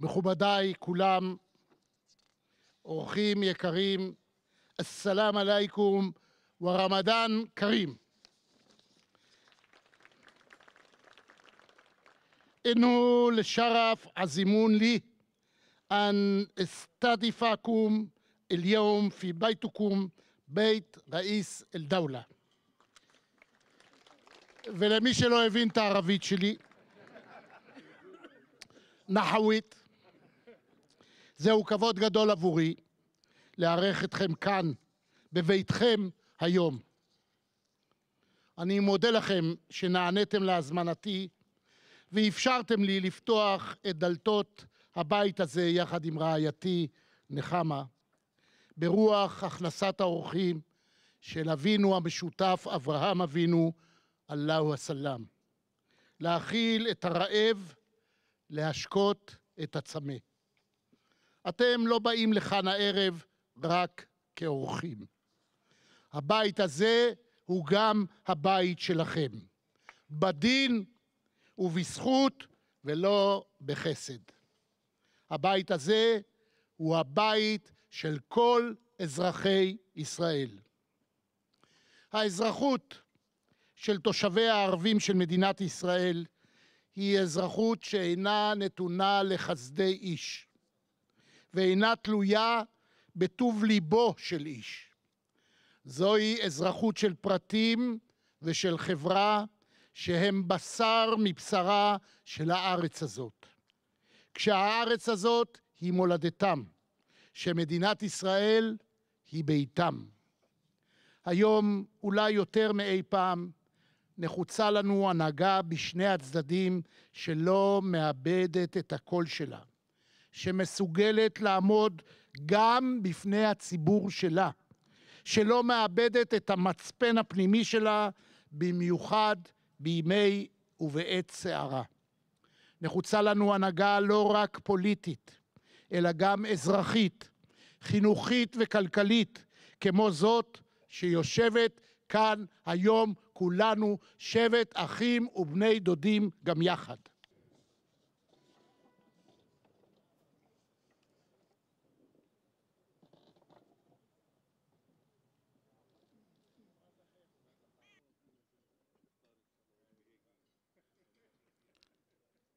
מכובדיי כולם, אורחים יקרים, א-סלאם עליכום ורמדאן כרים. אינו לשרף הזימון לי, عزيمون אסתדיפקום אל יום פי ביתוקום בית ראיס אל דאולה. ולמי שלא הבין את הערבית שלי, נחווית זהו כבוד גדול עבורי לארח אתכם כאן, בביתכם היום. אני מודה לכם שנעניתם להזמנתי ואפשרתם לי לפתוח את דלתות הבית הזה יחד עם רעייתי נחמה, ברוח הכנסת האורחים של אבינו המשותף אברהם אבינו, אללהו הסלאם. להאכיל את הרעב, להשקות את הצמא. אתם לא באים לכאן הערב רק כאורחים. הבית הזה הוא גם הבית שלכם, בדין ובזכות ולא בחסד. הבית הזה הוא הבית של כל אזרחי ישראל. האזרחות של תושבי הערבים של מדינת ישראל היא אזרחות שאינה נתונה לחסדי איש. ואינה תלויה בטוב ליבו של איש. זוהי אזרחות של פרטים ושל חברה שהם בשר מבשרה של הארץ הזאת. כשהארץ הזאת היא מולדתם, שמדינת ישראל היא ביתם. היום, אולי יותר מאי פעם, נחוצה לנו הנהגה בשני הצדדים שלא מאבדת את הקול שלה. שמסוגלת לעמוד גם בפני הציבור שלה, שלא מאבדת את המצפן הפנימי שלה, במיוחד בימי ובעת סערה. נחוצה לנו הנהגה לא רק פוליטית, אלא גם אזרחית, חינוכית וכלכלית, כמו זאת שיושבת כאן היום כולנו שבט אחים ובני דודים גם יחד.